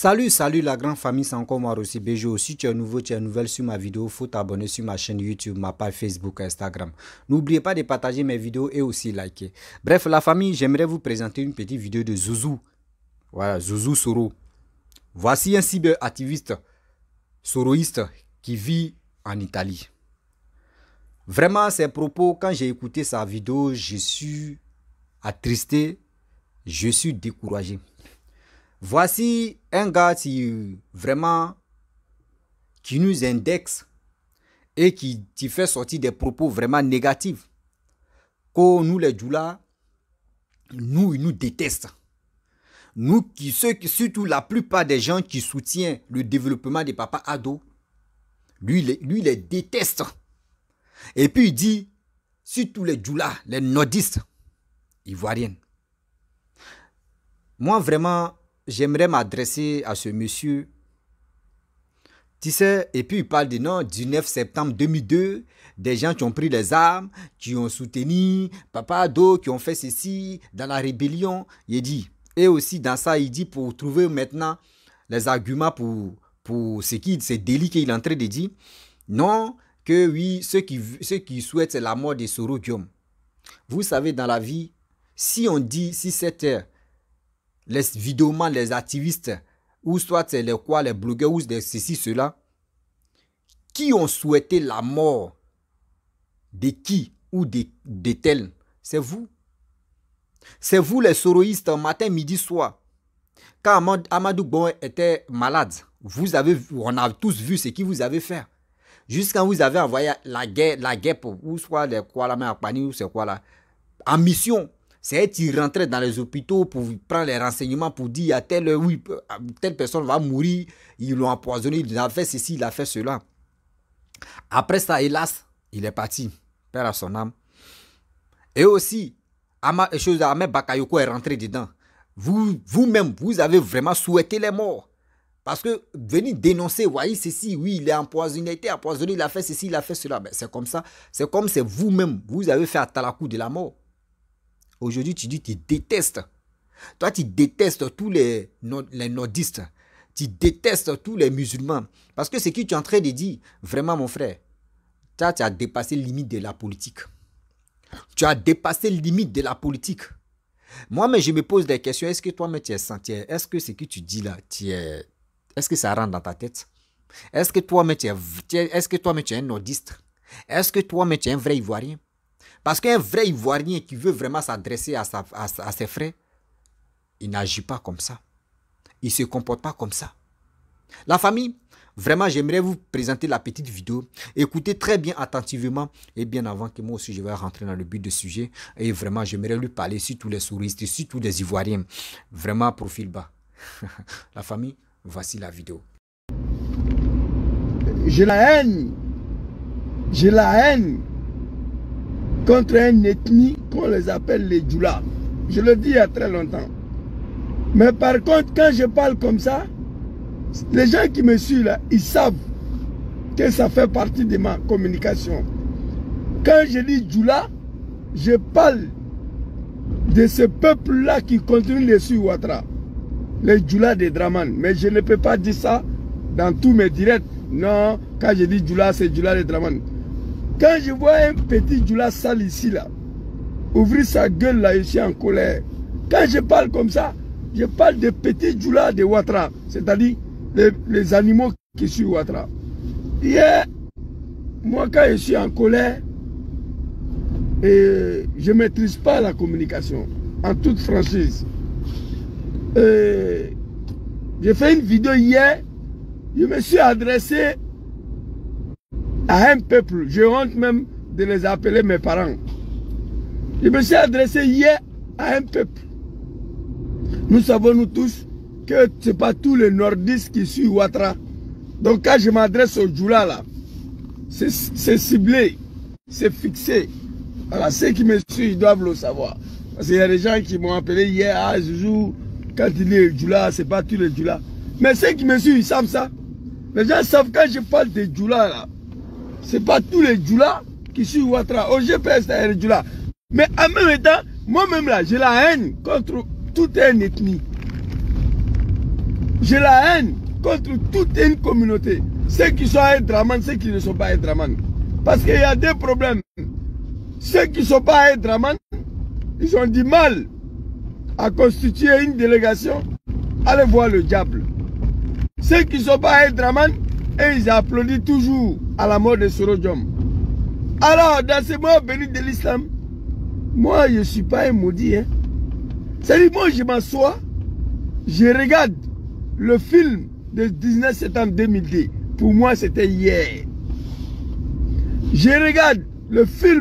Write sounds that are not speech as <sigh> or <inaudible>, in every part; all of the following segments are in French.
Salut, salut la grande famille, c'est encore moi aussi Bejo. Si tu es nouveau, tu es nouvelle sur ma vidéo, faut t'abonner sur ma chaîne YouTube, ma page Facebook, Instagram. N'oubliez pas de partager mes vidéos et aussi liker. Bref, la famille, j'aimerais vous présenter une petite vidéo de Zouzou. Voilà, Zouzou Soro. Voici un cyberactiviste activiste soroïste qui vit en Italie. Vraiment, ses propos, quand j'ai écouté sa vidéo, je suis attristé, je suis découragé. Voici un gars qui vraiment qui nous indexe et qui, fait sortir des propos vraiment négatifs. Que nous les djoulas, nous, ils nous détestent. Nous, qui, ceux, surtout la plupart des gens qui soutiennent le développement des papas ado lui, lui les déteste. Et puis il dit, surtout les djoulas, les nordistes, rien. Moi, vraiment, j'aimerais m'adresser à ce monsieur. Tu sais, et puis il parle du non, 19 septembre 2002, des gens qui ont pris les armes, qui ont soutenu Papa d'autres qui ont fait ceci dans la rébellion. Il dit, et aussi dans ça, il dit pour trouver maintenant les arguments pour, pour ce qui, ces délits qu'il est en train de dire. Non, que oui, ceux qui, ceux qui souhaitent la mort de Soro Vous savez, dans la vie, si on dit, si cette les vidéomans, les activistes, ou soit c'est les quoi, les blogueurs, ou ceci, cela, qui ont souhaité la mort de qui ou de, de tels, c'est vous. C'est vous les soroïstes, matin, midi, soir. Quand Amadou Bon était malade, vous avez, on a tous vu ce qui vous avez fait. Jusqu'à vous avez envoyé la guerre, la guerre pour, ou soit les quoi la main à ou c'est quoi là, en mission c'est il rentrait dans les hôpitaux pour prendre les renseignements pour dire à telle oui, telle personne va mourir, ils l'ont empoisonné, il a fait ceci, il a fait cela. Après ça, hélas, il est parti, père à son âme. Et aussi, Ahmed Bakayoko est rentré dedans. Vous, même vous avez vraiment souhaité les morts. Parce que venir dénoncer, voyez ceci, oui, il est empoisonné, il a été empoisonné, il a fait ceci, il a fait cela. Ben, c'est comme ça. C'est comme c'est vous-même, vous avez fait à Talakou de la mort. Aujourd'hui, tu dis, que tu détestes. Toi, tu détestes tous les, nordistes. Tu détestes tous les musulmans. Parce que ce que tu es en train de dire, vraiment, mon frère, toi, tu as dépassé les limites de la politique. Tu as dépassé les limites de la politique. Moi, mais je me pose des questions. Est-ce que toi tu es senti Est-ce que ce que tu dis là, tu Est-ce que ça rentre dans ta tête Est-ce que toi tu es... Est-ce que toi tu es un nordiste Est-ce que toi tu es un vrai Ivoirien parce qu'un vrai Ivoirien qui veut vraiment s'adresser à, ses frères, il n'agit pas comme ça. Il ne se comporte pas comme ça. La famille, Vraiment, j'aimerais vous présenter la petite vidéo. Écoutez très bien attentivement et bien avant que moi aussi je vais rentrer dans le but du sujet. Et vraiment, j'aimerais lui parler sur tous les souristes, sur tous les Ivoiriens. Vraiment, profil bas. <laughs> la famille, voici la vidéo. J'ai la haine. J'ai la haine contre une ethnie qu'on les appelle les Djoula. Je le dis il y a très longtemps. Mais par contre, quand je parle comme ça, les gens qui me suivent là, ils savent que ça fait partie de ma communication. Quand je dis Djoula, je parle de ce peuple-là qui continue de suivre Ouattara. Les Djoula des Draman. Mais je ne peux pas dire ça dans tous mes directs. Non, quand je dis Djoula, c'est Djoula des Draman. Quand je vois un petit Djoula sale ici, là, ouvrir sa gueule là, suis en colère, quand je parle comme ça, je parle des petits Djoula de Ouattara, c'est-à-dire les, animaux qui suivent Ouattara. Hier, moi, quand je suis en colère, et je ne maîtrise pas la communication, en toute franchise. J'ai fait une vidéo hier, je me suis adressé à un peuple. Je honte même de les appeler mes parents. Je me suis adressé hier à un peuple. Nous savons, nous tous, que ce n'est pas tous les nordistes qui suivent Ouattara. Donc quand je m'adresse au Djoula, c'est ciblé, c'est fixé. Alors ceux qui me suivent, doivent le savoir. Parce qu'il y a des gens qui m'ont appelé hier, à ah, jour, quand il est Djoula, c'est pas tous les Djoula. Mais ceux qui me suivent, ils savent ça. Les gens savent quand je parle de Djoula, là, n'est pas tous les Djoula qui suivent Ouattara. Au GPS, c'est les Mais en même temps, moi-même là, j'ai la haine contre toute une ethnie. J'ai la haine contre toute une communauté. Ceux qui sont Edraman, ceux qui ne sont pas Edraman. Parce qu'il y a des problèmes. Ceux qui ne sont pas Edraman, ils ont du mal à constituer une délégation. Allez voir le diable. Ceux qui ne sont pas Edraman, et ils applaudissent toujours à la mort de Sorojom. Alors, dans ces mois béni de l'islam, moi, je ne suis pas un maudit. Hein. C'est-à-dire, moi, je m'assois, je regarde le film de 19 septembre 2010. Pour moi, c'était hier. Je regarde le film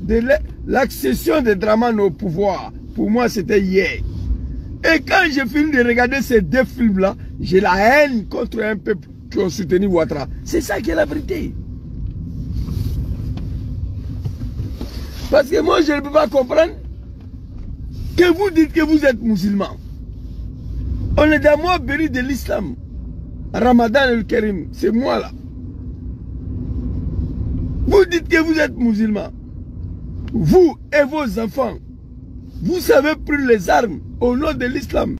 de l'accession de Draman au pouvoir. Pour moi, c'était hier. Et quand je finis de regarder ces deux films-là, j'ai la haine contre un peuple qui ont soutenu Ouattara. C'est ça qui est la vérité. Parce que moi, je ne peux pas comprendre que vous dites que vous êtes musulman. On est dans moi béni de l'islam. Ramadan le karim c'est moi là. Vous dites que vous êtes musulman. Vous et vos enfants, vous avez pris les armes au nom de l'islam,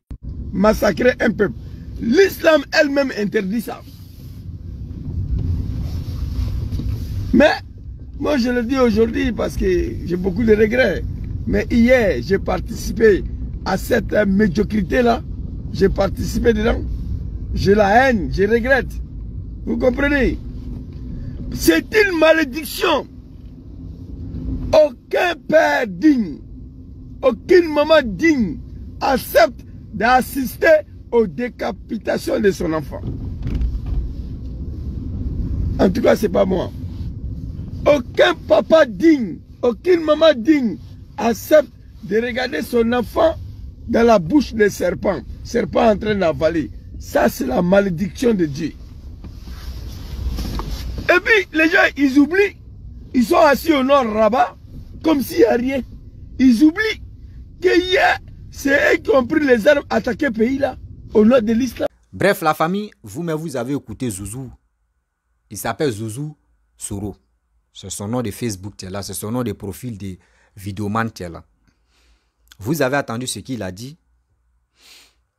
massacrer un peuple. L'islam elle-même interdit ça. Mais moi je le dis aujourd'hui parce que j'ai beaucoup de regrets. Mais hier, j'ai participé à cette euh, médiocrité-là. J'ai participé dedans. J'ai la haine, je regrette. Vous comprenez C'est une malédiction. Aucun père digne, aucune maman digne accepte d'assister aux décapitations de son enfant. En tout cas, c'est pas moi. Aucun papa digne, aucune maman digne accepte de regarder son enfant dans la bouche des serpents. Serpent en train d'avaler. Ça, c'est la malédiction de Dieu. Et puis, les gens, ils oublient. Ils sont assis au nord Rabat, comme s'il n'y a rien. Ils oublient que hier, c'est eux qui ont pris les armes, attaqué le pays là, au nord de l'islam. Bref, la famille, vous-même, vous avez écouté Zouzou. Il s'appelle Zouzou Soro. C'est son nom de Facebook, là. C'est son nom de profil de vidéoman, tel là. Vous avez entendu ce qu'il a dit.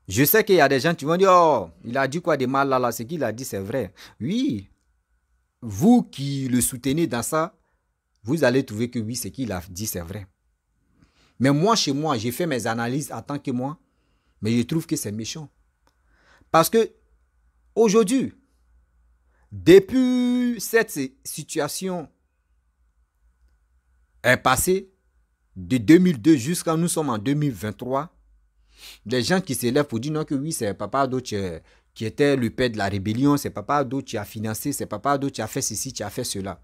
Je sais qu'il y a des gens qui vont dire, oh, il a dit quoi de mal là, là. Ce qu'il a dit, c'est vrai. Oui. Vous qui le soutenez dans ça, vous allez trouver que oui, ce qu'il a dit, c'est vrai. Mais moi, chez moi, j'ai fait mes analyses en tant que moi, mais je trouve que c'est méchant. Parce que aujourd'hui, depuis cette situation est passé de 2002 jusqu'à nous sommes en 2023. Les gens qui s'élèvent pour dire non que oui, c'est papa Ado euh, qui, était le père de la rébellion, c'est papa Ado qui a financé, c'est papa Ado qui a fait ceci, qui a fait cela.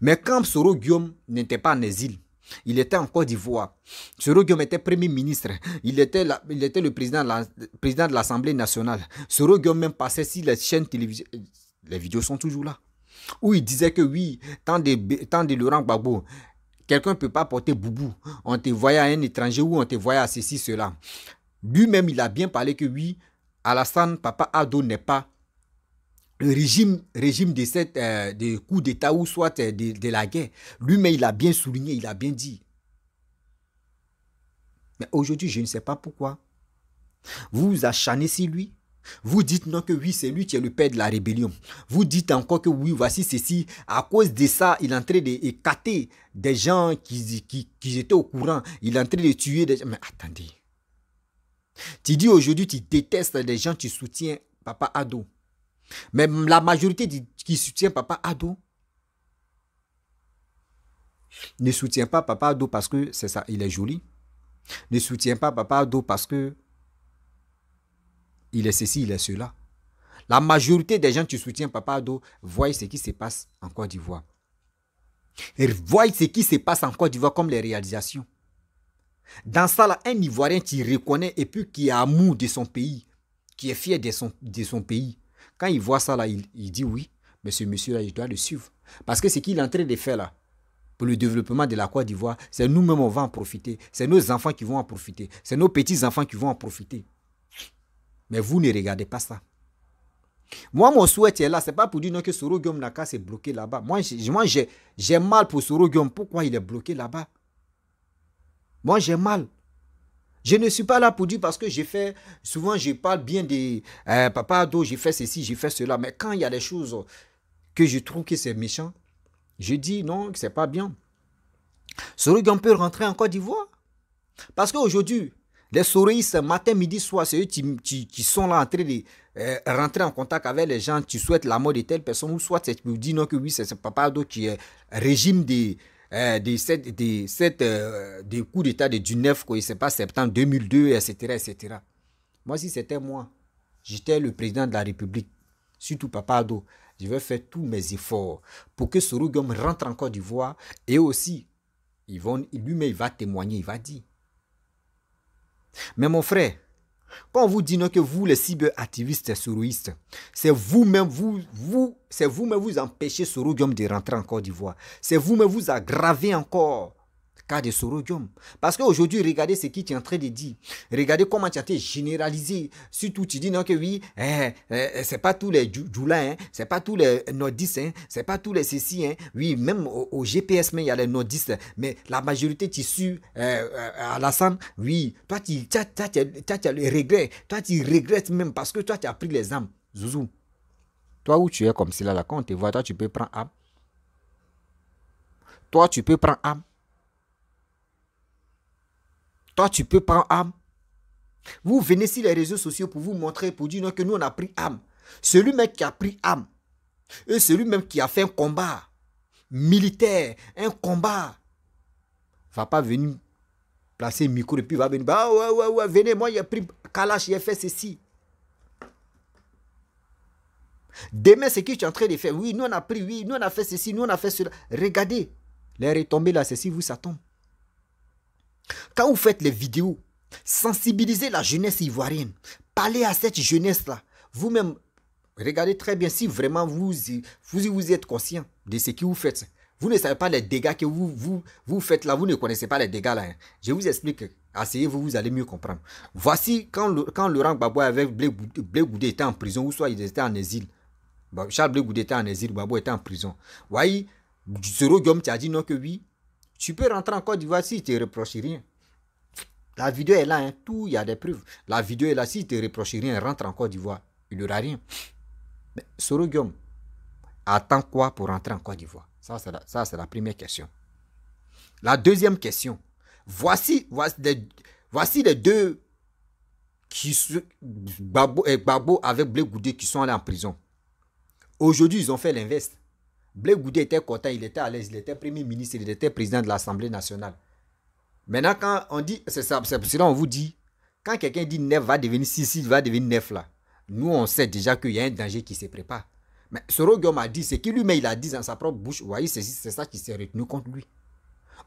Mais quand Soro Guillaume n'était pas en exil, il était en Côte d'Ivoire. Soro Guillaume était premier ministre. Il était, il était le président, président de l'Assemblée nationale. Soro Guillaume même passait si les chaînes télévisées. Euh, les vidéos sont toujours là où il disait que oui, tant de, de Laurent Gbagbo, quelqu'un ne peut pas porter boubou. On te voyait à un étranger ou on te voyait à ceci, cela. Lui-même, il a bien parlé que oui, Alassane Papa Ado n'est pas le régime, régime de cette euh, coup d'État ou soit euh, de, la guerre. Lui-même, il a bien souligné, il a bien dit. Mais aujourd'hui, je ne sais pas pourquoi. Vous vous acharnez lui. Vous dites non que oui, c'est lui qui est le père de la rébellion. Vous dites encore que oui, voici ceci. À cause de ça, il est en train d'écater des gens qui, qui, étaient au courant. Il est en train de tuer des gens. Mais attendez. Tu dis aujourd'hui, tu détestes les gens qui soutiennent Papa Ado. Mais la majorité qui soutient Papa Ado ne soutient pas Papa Ado parce que c'est ça, il est joli. Ne soutient pas Papa Ado parce que il est ceci, il est cela. La majorité des gens qui soutiennent Papa Ado voient ce qui se passe en Côte d'Ivoire. Ils voient ce qui se passe en Côte d'Ivoire comme les réalisations. Dans ça, là, un Ivoirien qui reconnaît et puis qui est amour de son pays, qui est fier de son, de son pays, quand il voit ça, là, il, dit oui, mais ce monsieur-là, il doit le suivre. Parce que ce qu'il est en train de faire là, pour le développement de la Côte d'Ivoire, c'est nous-mêmes, on va en profiter. C'est nos enfants qui vont en profiter. C'est nos petits-enfants qui vont en profiter. Mais vous ne regardez pas ça. Moi, mon souhait est là. Ce n'est pas pour dire non, que Soro Guillaume Naka s'est bloqué là-bas. Moi, j'ai mal pour Soro Guillaume. Pourquoi il est bloqué là-bas Moi, j'ai mal. Je ne suis pas là pour dire parce que j'ai fait, souvent je parle bien des euh, papa Ado, j'ai fait ceci, j'ai fait cela. Mais quand il y a des choses que je trouve que c'est méchant, je dis non, que c'est pas bien. Soro Guillaume peut rentrer en Côte d'Ivoire. Parce qu'aujourd'hui, les ce matin, midi, soir, c'est eux qui, sont là en train de euh, rentrer en contact avec les gens. Tu souhaites la mort de telle personne ou soit tu dis non que oui, c'est papa Papado qui est régime des euh, des euh, coups d'État de du 9, quoi, il pas, septembre 2002, etc., etc. Moi, si c'était moi, j'étais le président de la République, surtout Papado. je vais faire tous mes efforts pour que Sorogum rentre encore Côte d'Ivoire et aussi, lui-même, il va témoigner, il va dire mais mon frère, quand on vous dit que vous, les cyberactivistes et c'est vous-même, vous, vous, c'est vous-même vous empêchez Soro de rentrer en Côte d'Ivoire. C'est vous-même vous aggravez encore car de sorodium. Parce qu'aujourd'hui, regardez ce qui tu es en train de dire. Regardez comment tu as été généralisé. Surtout, tu dis non que oui, ce hein, hein, c'est pas tous les joula ce hein, c'est pas tous les nordistes, ce c'est pas tous les ceci. Oui, même au, GPS GPS, il y a les nordistes, mais la majorité tissu euh, euh, à la oui. Toi, tu as, le regret. Toi, tu regrettes même parce que toi, tu as pris les âmes. Zouzou. Toi, où tu es comme cela, là, quand on vois toi, tu peux prendre âme. Toi, tu peux prendre âme. Toi, tu peux prendre âme. Vous venez sur les réseaux sociaux pour vous montrer, pour dire que nous, on a pris âme. Celui même qui a pris âme, et celui même qui a fait un combat militaire, un combat, va pas venir placer un micro et puis va venir, bah ouais, ouais, ouais, venez, moi, j'ai pris Kalash, j'ai fait ceci. Demain, ce que tu es en train de faire, oui, nous on a pris, oui, nous on a fait ceci, nous on a fait cela. Regardez, les tombé là, ceci vous, ça tombe. Quand vous faites les vidéos, sensibilisez la jeunesse ivoirienne. Parlez à cette jeunesse-là. Vous-même, regardez très bien si vraiment vous, vous, êtes conscient de ce que vous faites. Vous ne savez pas les dégâts que vous, vous, vous faites là. Vous ne connaissez pas les dégâts là. Hein. Je vous explique. Asseyez-vous, vous allez mieux comprendre. Voici quand, quand Laurent Gbagbo avec Blé Goudé était en prison, ou soit il était en exil. Charles Blé était en exil, Gbagbo était en prison. Voyez, Zoro Guillaume, tu dit non que oui, tu peux rentrer en Côte d'Ivoire si tu ne reproches rien. La vidéo est là, hein. tout, il y a des preuves. La vidéo est là, si tu ne reproches rien, rentre en Côte d'Ivoire. Il n'y aura rien. Mais Soro Guillaume, attends quoi pour rentrer en Côte d'Ivoire Ça, c'est la, première question. La deuxième question. Voici, voici, les, deux qui Babo, et eh, avec bleu Goudé qui sont allés en prison. Aujourd'hui, ils ont fait l'invest. Blaise était content, il était à l'aise, il était Premier ministre, il était président de l'Assemblée nationale. Maintenant, quand on dit, c'est ça, c'est cela, on vous dit, quand quelqu'un dit neuf va devenir six, il va devenir neuf, là, nous on sait déjà qu'il y a un danger qui se prépare. Mais Soro Guillaume a dit c'est qu'il lui-même il a dit dans sa propre bouche, voyez, c'est ça qui s'est retenu contre lui.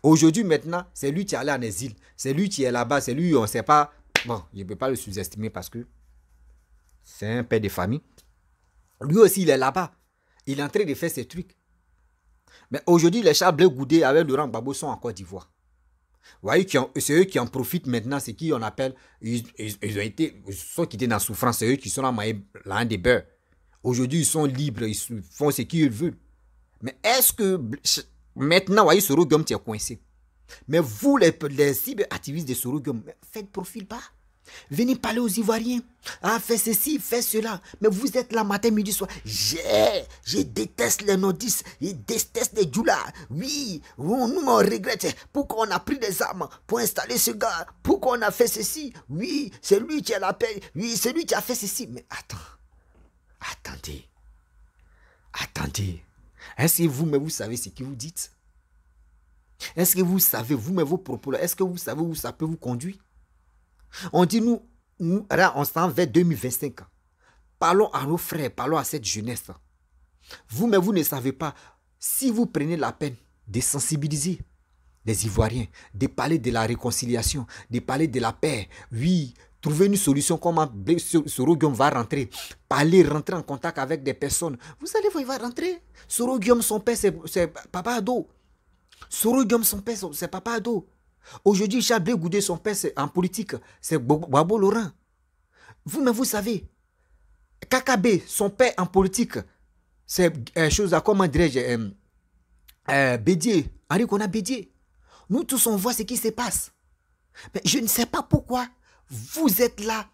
Aujourd'hui, maintenant, c'est lui qui est allé en exil, c'est lui qui est là-bas, c'est lui, on ne sait pas. Bon, je ne peux pas le sous-estimer parce que c'est un père de famille. Lui aussi, il est là-bas. Il est en train de faire ses trucs. Mais aujourd'hui, les chats bleus goudés avec Laurent Gbagbo sont en Côte d'Ivoire. voyez, c'est eux qui en profitent maintenant, c'est qui on appelle, ils, ont été, ils sont quittés dans la souffrance, c'est eux qui sont là, l'un des beurs. Aujourd'hui, ils sont libres, ils font ce qu'ils veulent. Mais est-ce que maintenant, vous voyez, Soro tu coincé. Mais vous, les, les activistes de Soro ne faites profil bas. Venez parler aux Ivoiriens. Ah, fais ceci, fais cela. Mais vous êtes là matin, midi, soir. je déteste les nordistes. Je déteste les djoulas. Oui, on, nous, on regrette. Pourquoi on a pris des armes pour installer ce gars Pourquoi on a fait ceci Oui, c'est lui qui a la paix. Oui, c'est lui qui a fait ceci. Mais attends. Attendez. Attendez. Est-ce que vous, mais vous savez ce que vous dites Est-ce que vous savez, vous, mais vos propos, est-ce que vous savez où ça peut vous conduire on dit, nous, on s'en vers 2025. Parlons à nos frères, parlons à cette jeunesse. Vous, mais vous ne savez pas, si vous prenez la peine de sensibiliser les Ivoiriens, de parler de la réconciliation, de parler de la paix, oui, trouver une solution, comment Soro Guillaume va rentrer, parler, rentrer en contact avec des personnes. Vous allez voir, il va rentrer. Soro Guillaume son père, c'est Papa Ado. Guillaume son père, c'est Papa Ado. Aujourd'hui, Charles Goudé, son père en politique, c'est Babo Laurent. Vous, mais vous savez, Kakabé, son père en politique, c'est euh, chose à comment dirais-je, euh, euh, Bédier, Henri a Bédier. Nous tous, on voit ce qui se passe. Mais je ne sais pas pourquoi vous êtes là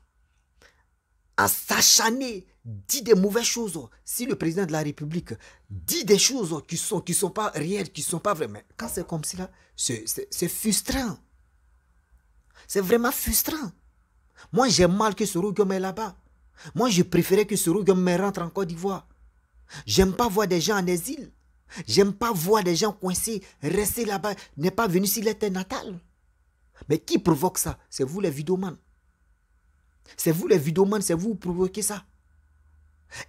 à s'acharner, dit des mauvaises choses, si le président de la République dit des choses qui ne sont, qui sont pas réelles, qui ne sont pas vraies, mais quand c'est comme cela, c'est frustrant. C'est vraiment frustrant. Moi, j'ai mal que ce me là-bas. Moi, je préférais que ce rougon me rentre en Côte d'Ivoire. J'aime pas voir des gens en exil. J'aime pas voir des gens coincés, rester là-bas, n'est pas venu s'il était natal. Mais qui provoque ça C'est vous les vidéomans. C'est vous les vidéomans, c'est vous qui provoquez ça.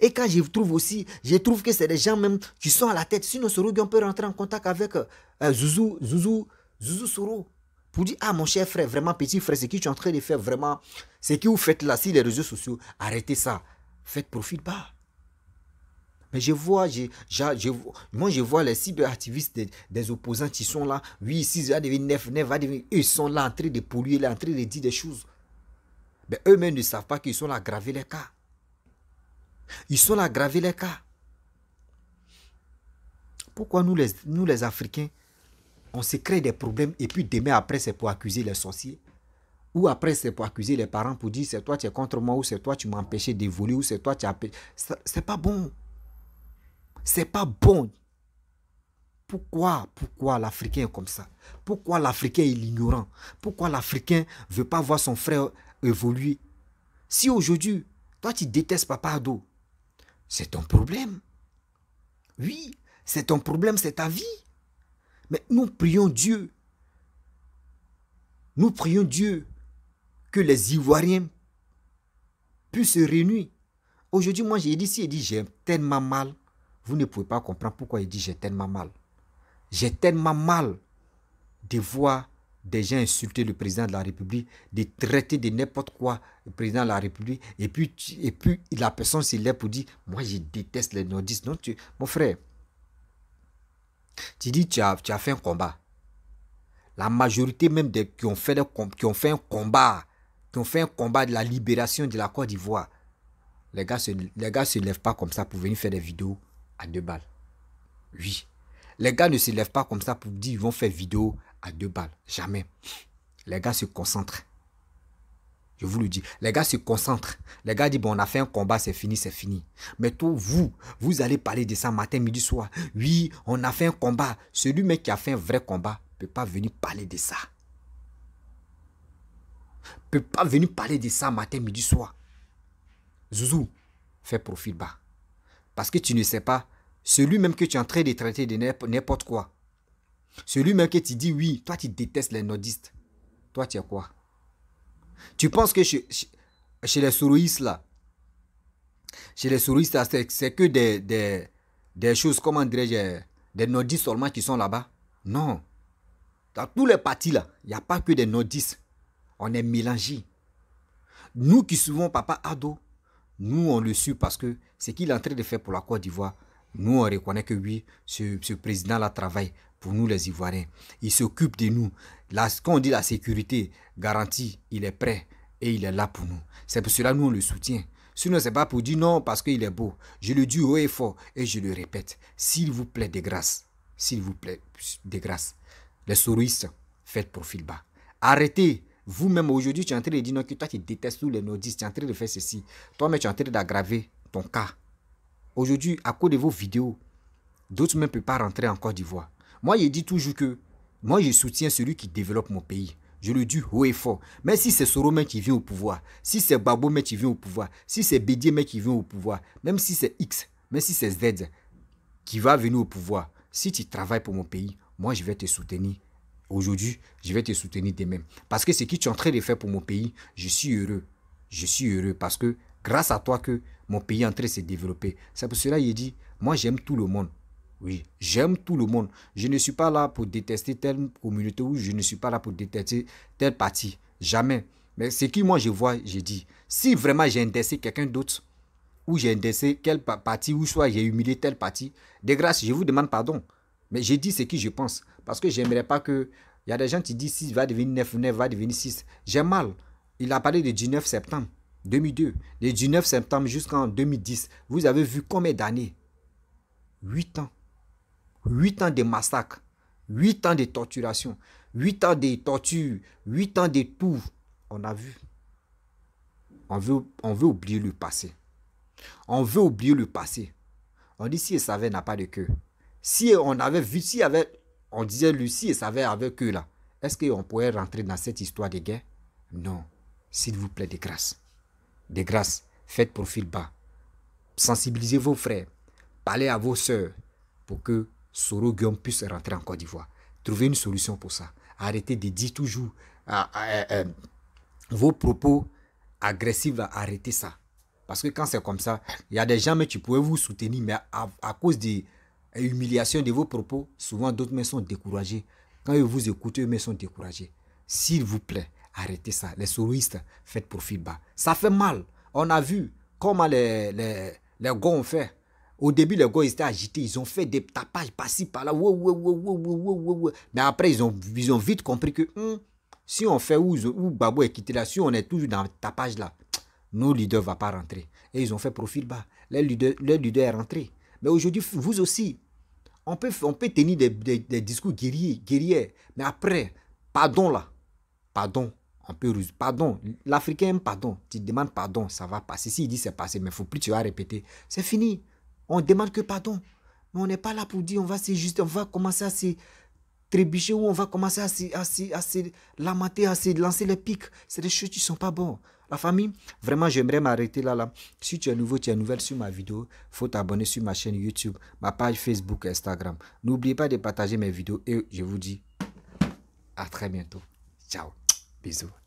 Et quand je trouve aussi, je trouve que c'est des gens même qui sont à la tête. Sinon, Soro on peut rentrer en contact avec euh, euh, Zouzou, Zouzou, Zouzou Soro. Pour dire, ah mon cher frère, vraiment petit frère, C'est qui tu es en train de faire, vraiment, ce que vous faites là, si les réseaux sociaux, arrêtez ça. Faites profit pas. Mais je vois, moi je vois les cyberactivistes des, opposants qui sont là. Oui, 6 va devenir 9, 9 va Ils sont là en train de polluer, là, en train de dire des choses. Mais eux-mêmes ne savent pas qu'ils sont là à graver les cas. Ils sont là à graver les cas. Pourquoi nous les, nous les Africains, on se crée des problèmes et puis demain après c'est pour accuser les sorciers Ou après c'est pour accuser les parents pour dire c'est toi tu es contre moi ou c'est toi tu de d'évoluer ou c'est toi tu as... C'est pas bon. C'est pas bon. Pourquoi, pourquoi l'Africain est comme ça Pourquoi l'Africain est ignorant Pourquoi l'Africain ne veut pas voir son frère évoluer. Si aujourd'hui, toi tu détestes Papa Ado, c'est ton problème. Oui, c'est ton problème, c'est ta vie. Mais nous prions Dieu. Nous prions Dieu que les Ivoiriens puissent se réunir. Aujourd'hui, moi, j'ai dit, si il dit, j'ai tellement mal, vous ne pouvez pas comprendre pourquoi il dit, j'ai tellement mal. J'ai tellement mal de voir Déjà insulté insulter le président de la République, de traiter de n'importe quoi le président de la République, et puis, et puis la personne se lève pour dire Moi, je déteste les nordistes. Non, tu, mon frère, tu dis tu as, tu as fait un combat. La majorité même des qui, ont fait qui ont fait un combat, qui ont fait un combat de la libération de la Côte d'Ivoire, les gars ne gars se lèvent pas comme ça pour venir faire des vidéos à deux balles. Oui. Les gars ne se lèvent pas comme ça pour dire ils vont faire vidéo à deux balles. Jamais. Les gars se concentrent. Je vous le dis. Les gars se concentrent. Les gars disent, bon, on a fait un combat, c'est fini, c'est fini. Mais toi, vous, vous allez parler de ça matin, midi, soir. Oui, on a fait un combat. Celui même qui a fait un vrai combat ne peut pas venir parler de ça. peut pas venir parler de ça matin, midi, soir. Zouzou, fais profil bas. Parce que tu ne sais pas, celui même que tu es en train de traiter de n'importe quoi, celui même qui tu dis oui, toi tu détestes les nordistes. Toi tu es quoi Tu penses que chez, les souroïstes là, chez les là, c'est que des, choses, comment dirais-je, des nordistes seulement qui sont là-bas Non. Dans tous les partis là, il n'y a pas que des nordistes. On est mélangés. Nous qui suivons Papa Ado, nous on le suit parce que ce qu'il est en train de faire pour la Côte d'Ivoire, nous on reconnaît que oui, ce, ce président-là travaille pour nous les Ivoiriens. Il s'occupe de nous. Là, quand on dit la sécurité garantie, il est prêt et il est là pour nous. C'est pour cela nous, on le soutient. Sinon, ce n'est pas pour dire non parce qu'il est beau. Je le dis haut et fort et je le répète. S'il vous plaît, des grâces. S'il vous plaît, des grâces. Les souristes, faites profil bas. Arrêtez. Vous-même, aujourd'hui, tu es en train de dire non, que toi, tu détestes tous les nordistes, tu es en train de faire ceci. Toi-même, tu es en train d'aggraver ton cas. Aujourd'hui, à cause de vos vidéos, d'autres même ne peuvent pas rentrer en Côte d'Ivoire. Moi, il dit toujours que moi, je soutiens celui qui développe mon pays. Je le dis haut et fort. Mais si c'est Soromé qui vient au pouvoir, si c'est mais qui vient au pouvoir, si c'est mais qui vient au pouvoir, même si c'est X, même si c'est Z qui va venir au pouvoir, si tu travailles pour mon pays, moi, je vais te soutenir. Aujourd'hui, je vais te soutenir de même. Parce que ce que tu es en train de faire pour mon pays, je suis heureux. Je suis heureux parce que grâce à toi que mon pays est en train de se développer. C'est pour cela qu'il dit, moi j'aime tout le monde. Oui, j'aime tout le monde. Je ne suis pas là pour détester telle communauté ou je ne suis pas là pour détester telle partie. Jamais. Mais ce qui moi je vois, je dis, si vraiment j'ai indexé quelqu'un d'autre, ou j'ai indexé quelle partie, ou soit j'ai humilié telle partie, des grâces, je vous demande pardon. Mais j'ai dit ce qui je pense. Parce que j'aimerais pas que. Il y a des gens qui disent 6 va devenir 9, 9 va devenir 6. J'ai mal. Il a parlé du 19 septembre 2002. Du 19 septembre jusqu'en 2010. Vous avez vu combien d'années 8 ans. 8 ans de massacre, 8 ans de torturation, 8 ans de torture, 8 ans de tout. On a vu. On veut, on veut oublier le passé. On veut oublier le passé. On dit si il savait, n'a pas de queue. Si on avait vu, si avait, on disait Lucie, si il savait avec eux là, est-ce qu'on pourrait rentrer dans cette histoire de guerre Non. S'il vous plaît, des grâces. Des grâces. faites profil bas. Sensibilisez vos frères. Parlez à vos sœurs pour que Soro Guillaume puisse rentrer en Côte d'Ivoire. Trouver une solution pour ça. Arrêtez de dire toujours ah, ah, eh, eh, vos propos agressifs, arrêtez ça. Parce que quand c'est comme ça, il y a des gens, mais tu vous soutenir, mais à, cause des l'humiliation de vos propos, souvent d'autres mais sont découragés. Quand ils vous écoutent, ils mais sont découragés. S'il vous plaît, arrêtez ça. Les soroïstes, faites profit bas. Ça fait mal. On a vu comment les, les, les ont fait. Au début, les gars, ils étaient agités. Ils ont fait des tapages par-ci, par-là. Mais après, ils ont, ils vite compris que hmm, si on fait où, Babou est quitté là, si on est toujours dans le tapage là, nos leaders ne vont pas rentrer. Et ils ont fait profil bas. Leur leader, leader est rentré. Mais aujourd'hui, vous aussi, on peut, on peut tenir des, discours guerriers, guerriers. Mais après, pardon là. Pardon. On peut russe. Pardon. L'Africain pardon. Tu demandes pardon, ça va passer. S'il il dit c'est passé, mais il ne faut plus tu vas répéter. C'est fini. On demande que pardon. Mais on n'est pas là pour dire on va c'est juste, on va commencer à se trébucher ou on va commencer à se, lamenter, à se lancer les pics. C'est des choses qui ne sont pas bonnes. La famille, vraiment, j'aimerais m'arrêter là, là. Si tu es nouveau, tu es nouvelle sur ma vidéo, faut t'abonner sur ma chaîne YouTube, ma page Facebook, Instagram. N'oubliez pas de partager mes vidéos et je vous dis à très bientôt. Ciao. Bisous.